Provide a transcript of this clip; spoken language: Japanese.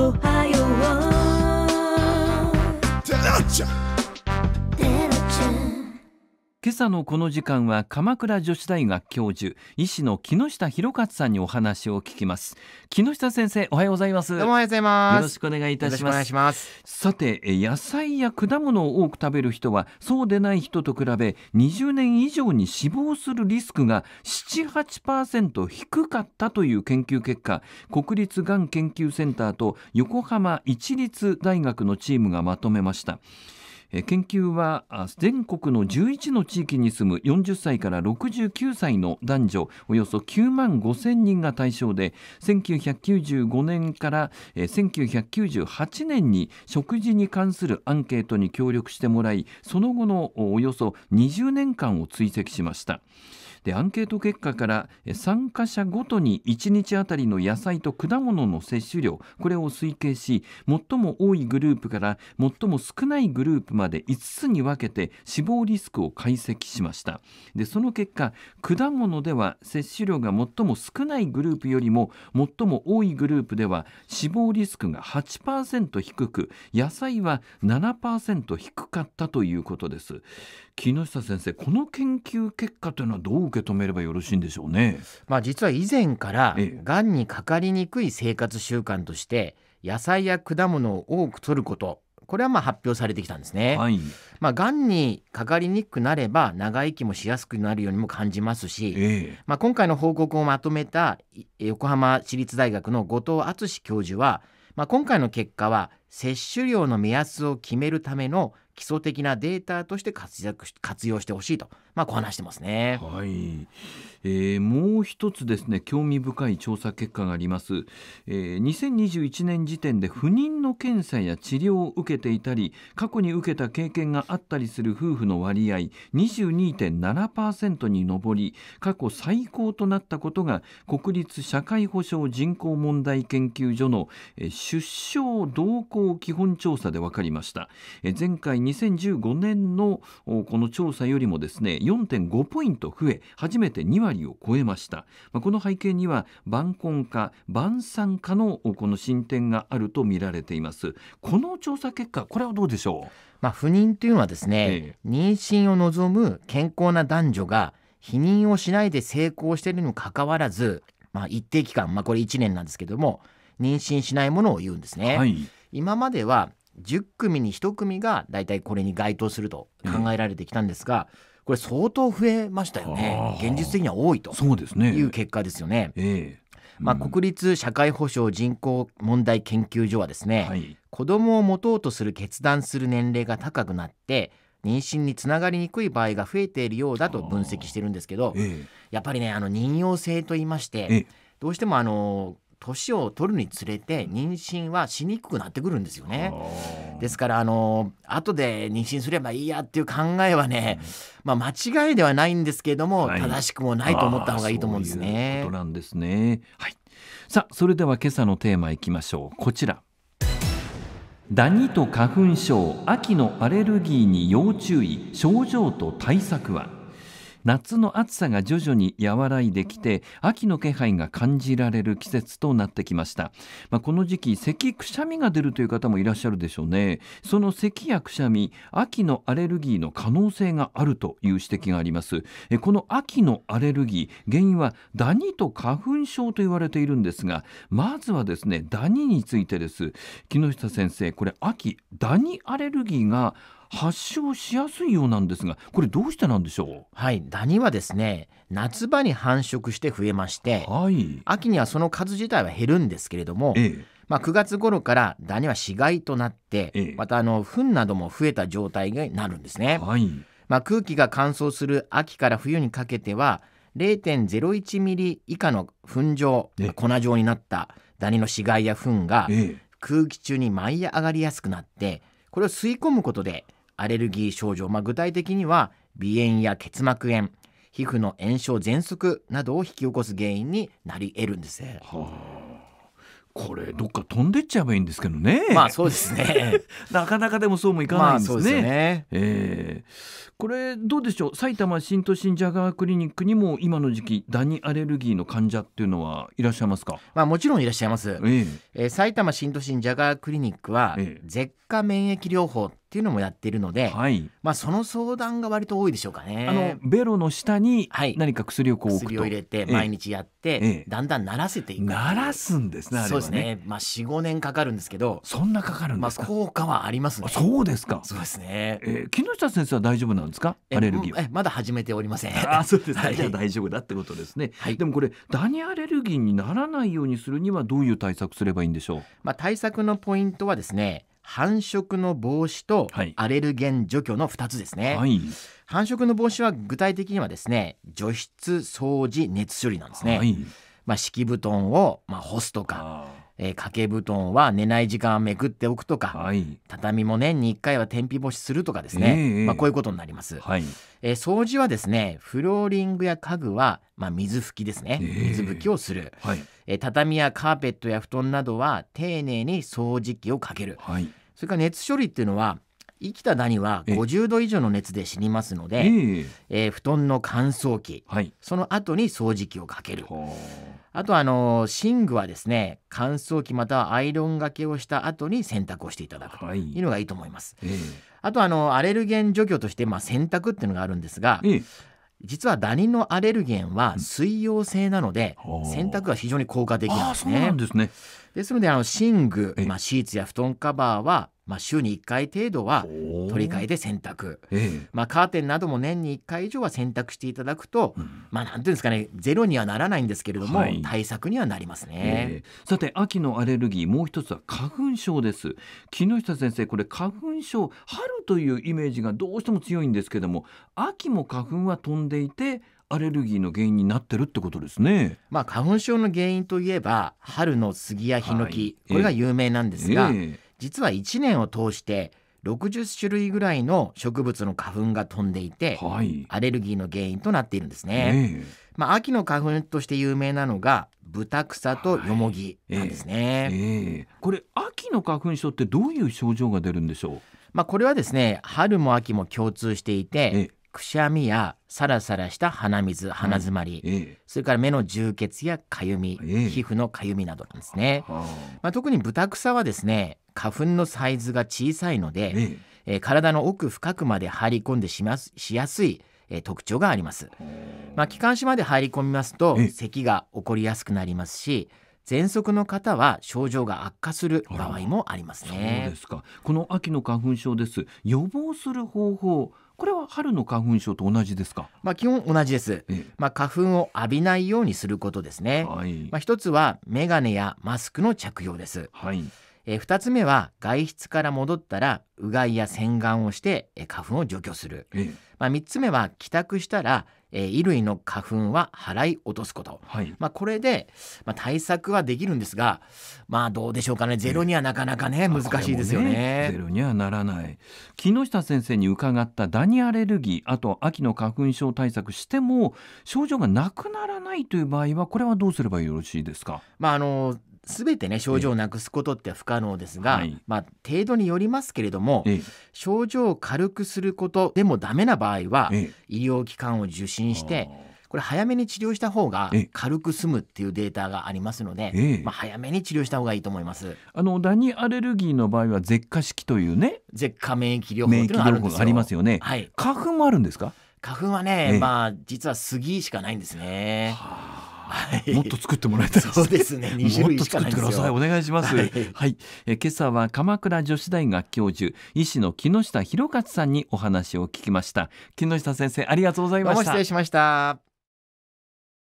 oh, 朝のこの時間は鎌倉女子大学教授医師の木下博勝さんにお話を聞きます木下先生おはようございますどうもおはようございますよろしくお願いいたしますさて野菜や果物を多く食べる人はそうでない人と比べ20年以上に死亡するリスクが78%低かったという研究結果国立がん研究センターと横浜市立大学のチームがまとめました研究は全国の11の地域に住む40歳から69歳の男女およそ9万5000人が対象で1995年から1998年に食事に関するアンケートに協力してもらいその後のおよそ20年間を追跡しました。アンケート結果から参加者ごとに1日あたりの野菜と果物の摂取量これを推計し最も多いグループから最も少ないグループまで5つに分けて死亡リスクを解析しましたでその結果果物では摂取量が最も少ないグループよりも最も多いグループでは死亡リスクが8%低く野菜は7%低かったということです木下先生この研究結果というのはどう受け受け止めればよろしいんでしょうね。まあ、実は以前からがんにかかりにくい生活習慣として野菜や果物を多く摂ることこれはまあ発表されてきたんですね。はい、まあ、がんにかかりにくくなれば長生きもしやすくなるようにも感じますし、ええ、まあ、今回の報告をまとめた横浜市立大学の後藤敦教授は、まあ、今回の結果は摂取量の目安を決めるための基礎的なデータとして活躍し活用してほしいと、まあ、こう話してますね、はいえー、もう一つですね興味深い調査結果があります、えー、2021年時点で不妊の検査や治療を受けていたり過去に受けた経験があったりする夫婦の割合22.7%に上り過去最高となったことが国立社会保障人口問題研究所の、えー、出生同行行基本調査で分かりました。前回2015年のこの調査よりもですね、4.5ポイント増え、初めて2割を超えました。この背景には、晩婚化、晩産化のこの進展があると見られています。この調査結果、これはどうでしょうまあ、不妊というのはですね、ええ、妊娠を望む健康な男女が避妊をしないで成功しているにもかかわらず、まあ、一定期間、まあ、これ1年なんですけども妊娠しないものを言うんですね。はい、今までは10組に1組がだいたいこれに該当すると考えられてきたんですが、うん、これ相当増えましたよね現実的には多いという結果ですよね。えー、まあ、国立社会保障人口問題研究所はですね、はい、子供を持とうとする決断する年齢が高くなって妊娠につながりにくい場合が増えているようだと分析してるんですけど、えー、やっぱりねあの妊用性と言いまして、えー、どうしてもあの年を取るにつれて妊娠はしにくくなってくるんですよね。ですからあの後で妊娠すればいいやっていう考えはね、うん、まあ、間違いではないんですけれども、はい、正しくもないと思った方がいいと思うんですね。そうなんですね。はい。さあそれでは今朝のテーマいきましょう。こちら。ダニと花粉症秋のアレルギーに要注意症状と対策は。夏の暑さが徐々に和らいできて秋の気配が感じられる季節となってきました、まあ、この時期咳くしゃみが出るという方もいらっしゃるでしょうねその咳やくしゃみ秋のアレルギーの可能性があるという指摘がありますえこの秋のアレルギー原因はダニと花粉症と言われているんですがまずはですねダニについてです木下先生これ秋ダニアレルギーが発症しやすいようなんですがこれどうしてなんでしょうはいダニはですね夏場に繁殖して増えまして、はい、秋にはその数自体は減るんですけれども、ええ、まあ、9月頃からダニは死骸となって、ええ、またあの糞なども増えた状態になるんですね、はいまあ、空気が乾燥する秋から冬にかけては0.01ミリ以下の粉状、粉状になったダニの死骸や糞が空気中に舞い上がりやすくなってこれを吸い込むことでアレルギー症状、まあ、具体的には鼻炎や結膜炎皮膚の炎症喘息などを引き起こす原因になり得るんです、はあ、これどっか飛んでっちゃえばいいんですけどね。まあそうですね。なかなかでもそうもいかないんですね。ますねえー、これどうでしょう。埼玉新都心ジャガークリニックにも今の時期ダニアレルギーの患者っていうのはいらっしゃいますか。まあもちろんいらっしゃいます。えー、えー、埼玉新都心ジャガークリニックは、舌下免疫療法っていうのもやっているので、はい、まあその相談が割と多いでしょうかね。あのベロの下に何か薬をこう、はい、薬を入れて毎日やって、ええ、だんだん慣らせていく慣らすんですね、ね、そうですね。まあ四五年かかるんですけど、そんなかかるんですまあ効果はあります、ね、そうですか。そうですね。えー、木下先生は大丈夫なんですか？アレルギーえまだ始めておりません。あそうです、ね、じゃ大丈夫だってことですね。はい、でもこれダニアレルギーにならないようにするにはどういう対策すればいいんでしょう？まあ対策のポイントはですね。繁殖の防止とアレルゲン除去の2つですね、はい、繁殖の防止は具体的にはですね除湿掃除熱処理なんですね、はい、まあ、敷布団を、まあ、干すとかえー、掛け布団は寝ない時間はめくっておくとか、はい、畳も年に1回は天日干しするとかですね、えー、まあ、こういうことになります、はい、えー、掃除はですねフローリングや家具は、まあ、水拭きですね、えー、水拭きをする、はい、え畳やカーペットや布団などは丁寧に掃除機をかける、それから熱処理っていうのは生きたダニは50度以上の熱で死にますので、えー、えー、布団の乾燥機、はい、その後に掃除機をかける。あとあの寝具はですね乾燥機またはアイロンがけをした後に洗濯をしていただくというのがいいと思います。はいえー、あとあのアレルゲン除去として、まあ、洗濯っていうのがあるんですが、えー実はダニのアレルゲンは水溶性なので、洗濯が非常に効果的なんですね。ですねですのであの寝具、まあ、シーツや布団カバーはまあ、週に1回程度は取り替えで洗濯、ええ、まあ、カーテンなども年に1回以上は洗濯していただくと、うん、まあ、なんていうんですかねゼロにはならないんですけれども、はい、対策にはなりますね、え、さて秋のアレルギーもう一つは花粉症です木下先生これ花粉症春というイメージがどうしても強いんですけども秋も花粉は飛んでいてアレルギーの原因になってるってことですね。まあ花粉症の原因といえば春の杉やヒノキ、はい、これが有名なんですが、え実は1年を通して60種類ぐらいの植物の花粉が飛んでいて、はい、アレルギーの原因となっているんですね、えー、まあ、秋の花粉として有名なのがブタクサとヨモギなんですね、はいえーえー、これ秋の花粉症ってどういう症状が出るんでしょうまあ、これはですね春も秋も共通していて、くしゃみやサラサラした鼻水鼻づまり、はい、それから目の充血やかゆみ、えー、皮膚のかゆみなどなんですね、まあ、特にブタクサはですね花粉のサイズが小さいので、えーえー、体の奥深くまで入り込んでしますしやすいえ特徴があります。まあ、気管支まで入り込みますと咳が起こりやすくなりますし喘息の方は症状が悪化する場合もありますね。そうですかこの秋の花粉症です予防する方法これは春の花粉症と同じですか。まあ、基本同じです。まあ、花粉を浴びないようにすることですね。はい、まあ、一つはメガネやマスクの着用です。はい。えー、2つ目は外出から戻ったらうがいや洗顔をして、えー、花粉を除去する、えー、まあ、3つ目は帰宅したら、えー、衣類の花粉は払い落とすこと、はい、まあ、これで、まあ、対策はできるんですが、まあ、どうでしょうかねゼロにはなかなかね、えー、難しいですよね、ね、ゼロにはならない木下先生に伺ったダニアレルギーあと秋の花粉症対策しても症状がなくならないという場合はこれはどうすればよろしいですか、まあ、あの全てね症状をなくすことって不可能ですが、はい、まあ、程度によりますけれども、ええ、症状を軽くすることでもダメな場合は、え、医療機関を受診してこれ早めに治療した方が軽く済むっていうデータがありますので、まあ、早めに治療した方がいいと思いますあのダニアレルギーの場合は舌下式というね舌下免疫療法っいうのがあるんですよありますよね、はい、花粉もあるんですか花粉はね、まあ実は杉しかないんですね。はあはい、もっと作ってもらいたいです、そうですね2種しかないですよもっと作ってくださいお願いします、はい、はい、え今朝は鎌倉女子大学教授医師の木下博勝さんにお話を聞きました木下先生ありがとうございました失礼しました